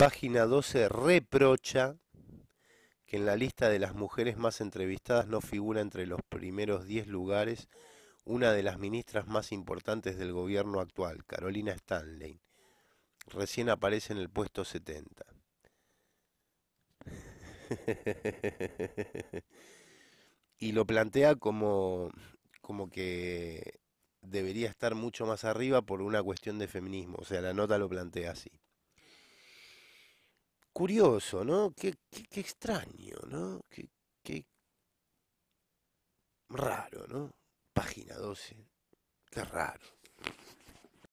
Página 12 reprocha que en la lista de las mujeres más entrevistadas no figura entre los primeros 10 lugares una de las ministras más importantes del gobierno actual, Carolina Stanley. Recién aparece en el puesto 70. y lo plantea como, como que debería estar mucho más arriba por una cuestión de feminismo. O sea, la nota lo plantea así curioso, ¿no? Qué, extraño, ¿no? qué, raro, ¿no? Página 12. Qué raro.